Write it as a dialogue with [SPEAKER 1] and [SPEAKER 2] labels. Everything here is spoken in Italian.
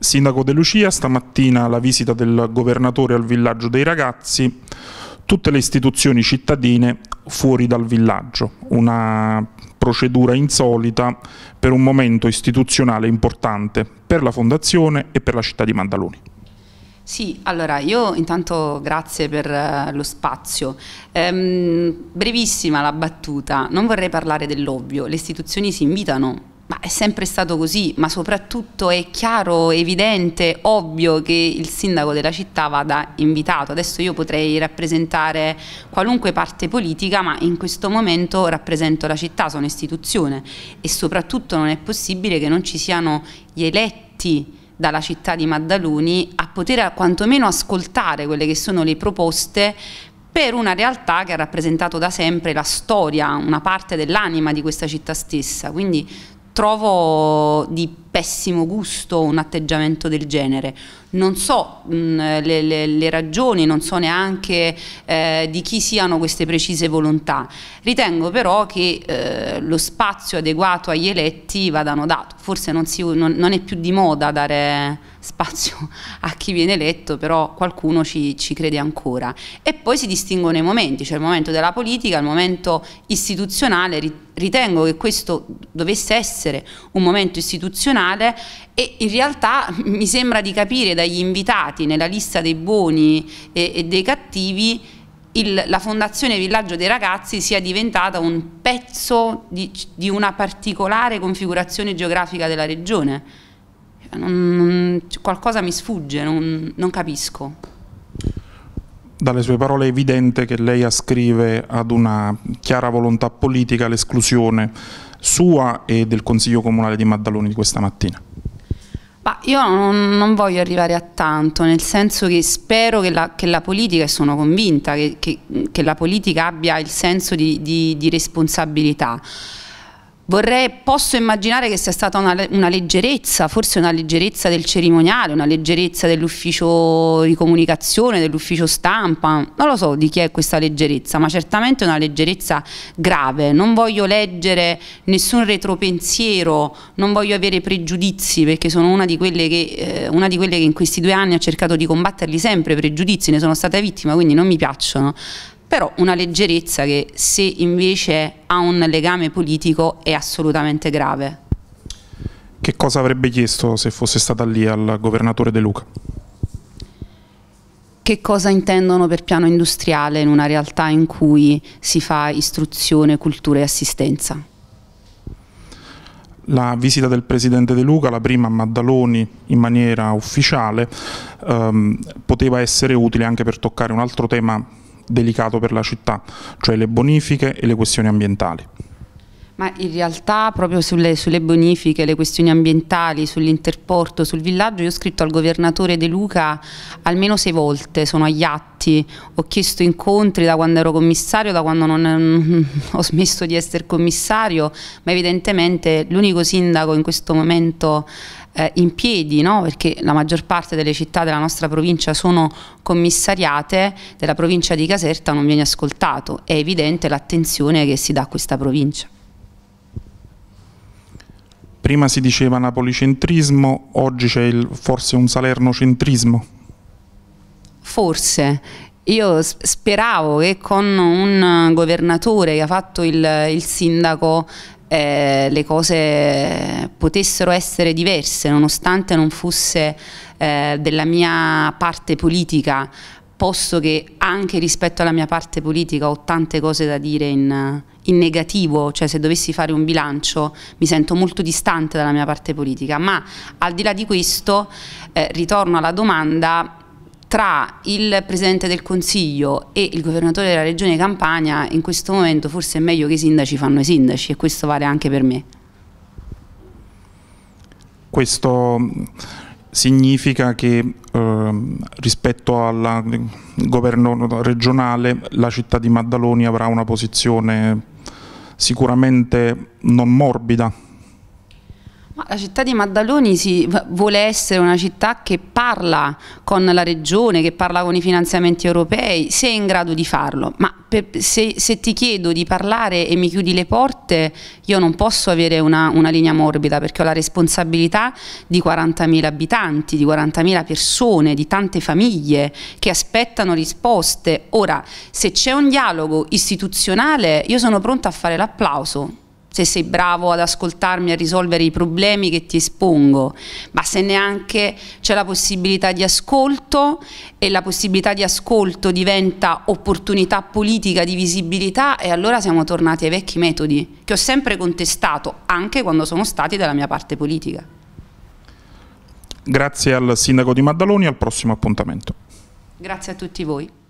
[SPEAKER 1] Sindaco De Lucia, stamattina la visita del governatore al villaggio dei ragazzi, tutte le istituzioni cittadine fuori dal villaggio, una procedura insolita per un momento istituzionale importante per la Fondazione e per la città di Mandaloni.
[SPEAKER 2] Sì, allora io intanto grazie per eh, lo spazio. Ehm, brevissima la battuta, non vorrei parlare dell'ovvio, le istituzioni si invitano ma è sempre stato così, ma soprattutto è chiaro, evidente, ovvio che il sindaco della città vada invitato. Adesso io potrei rappresentare qualunque parte politica, ma in questo momento rappresento la città, sono istituzione e soprattutto non è possibile che non ci siano gli eletti dalla città di Maddaloni a poter quantomeno ascoltare quelle che sono le proposte per una realtà che ha rappresentato da sempre la storia, una parte dell'anima di questa città stessa. Quindi trovo di pessimo gusto un atteggiamento del genere. Non so mh, mm, le, le, le, ragioni, non so neanche eh, di chi siano queste precise volontà. Ritengo però che eh, lo spazio adeguato agli eletti vadano dato. Forse non, si, non, non, è più di moda dare spazio a chi viene eletto, però qualcuno ci, ci crede ancora. E poi si distinguono i momenti, cioè il momento della politica, il momento istituzionale. Ritengo che questo dovesse essere un momento istituzionale nazionale e in realtà mi sembra di capire dagli invitati nella lista dei buoni e, e dei cattivi il, la Fondazione Villaggio dei Ragazzi sia diventata un pezzo di, di una particolare configurazione geografica della regione. Non, non, qualcosa mi sfugge, non, non capisco
[SPEAKER 1] dalle sue parole è evidente che lei ascrive ad una chiara volontà politica l'esclusione sua e del Consiglio Comunale di Maddaloni di questa mattina?
[SPEAKER 2] Ma io non, non, voglio arrivare a tanto, nel senso che spero che la, che la politica, e sono convinta che, che, che, la politica abbia il senso di, di, di responsabilità. Vorrei, posso immaginare che sia stata una, una, leggerezza, forse una leggerezza del cerimoniale, una leggerezza dell'ufficio di comunicazione, dell'ufficio stampa, non lo so di chi è questa leggerezza, ma certamente una leggerezza grave. Non voglio leggere nessun retropensiero, non voglio avere pregiudizi, perché sono una di quelle che, eh, una di quelle che in questi due anni ha cercato di combatterli sempre, pregiudizi, ne sono stata vittima, quindi non mi piacciono però una leggerezza che se invece ha un legame politico è assolutamente grave.
[SPEAKER 1] Che cosa avrebbe chiesto se fosse stata lì al governatore De Luca?
[SPEAKER 2] Che cosa intendono per piano industriale in una realtà in cui si fa istruzione, cultura e assistenza?
[SPEAKER 1] la visita del Presidente De Luca, la prima a Maddaloni in maniera ufficiale, ehm, poteva essere utile anche per toccare un altro tema delicato per la città, cioè le bonifiche e le questioni ambientali.
[SPEAKER 2] Ma in realtà proprio sulle, sulle bonifiche, le questioni ambientali, sull'interporto, sul villaggio, io ho scritto al governatore De Luca almeno sei volte, sono agli atti, ho chiesto incontri da quando ero commissario, da quando non, ho smesso di essere commissario, ma evidentemente l'unico sindaco in questo momento eh, in piedi, no? perché la maggior parte delle città della nostra provincia sono commissariate, della provincia di Caserta non viene ascoltato, è evidente l'attenzione che si dà a questa provincia
[SPEAKER 1] prima si diceva napolicentrismo, oggi c'è il, forse un salernocentrismo?
[SPEAKER 2] Forse. Io speravo che con un governatore che ha fatto il, il sindaco eh, le cose potessero essere diverse, nonostante non fosse eh, della mia parte politica, posto che anche rispetto alla mia parte politica ho tante cose da dire in, in, negativo, cioè se dovessi fare un bilancio mi sento molto distante dalla mia parte politica, ma al di là di questo eh, ritorno alla domanda tra il Presidente del Consiglio e il Governatore della Regione Campania in questo momento forse è meglio che i sindaci fanno i sindaci e questo vale anche per me.
[SPEAKER 1] Questo significa che eh, rispetto al governo regionale la città di Maddaloni avrà una posizione sicuramente non morbida
[SPEAKER 2] la città di Maddaloni si, vuole essere una città che parla con la regione, che parla con i finanziamenti europei, se è in grado di farlo, ma per, se, se, ti chiedo di parlare e mi chiudi le porte, io non posso avere una, una linea morbida perché ho la responsabilità di 40.000 abitanti, di 40.000 persone, di tante famiglie che aspettano risposte. Ora, se c'è un dialogo istituzionale, io sono pronta a fare l'applauso se sei bravo ad ascoltarmi, a risolvere i problemi che ti espongo, ma se neanche c'è la possibilità di ascolto e la possibilità di ascolto diventa opportunità politica di visibilità e allora siamo tornati ai vecchi metodi che ho sempre contestato anche quando sono stati dalla mia parte politica.
[SPEAKER 1] Grazie al Sindaco di Maddaloni, al prossimo appuntamento.
[SPEAKER 2] Grazie a tutti voi.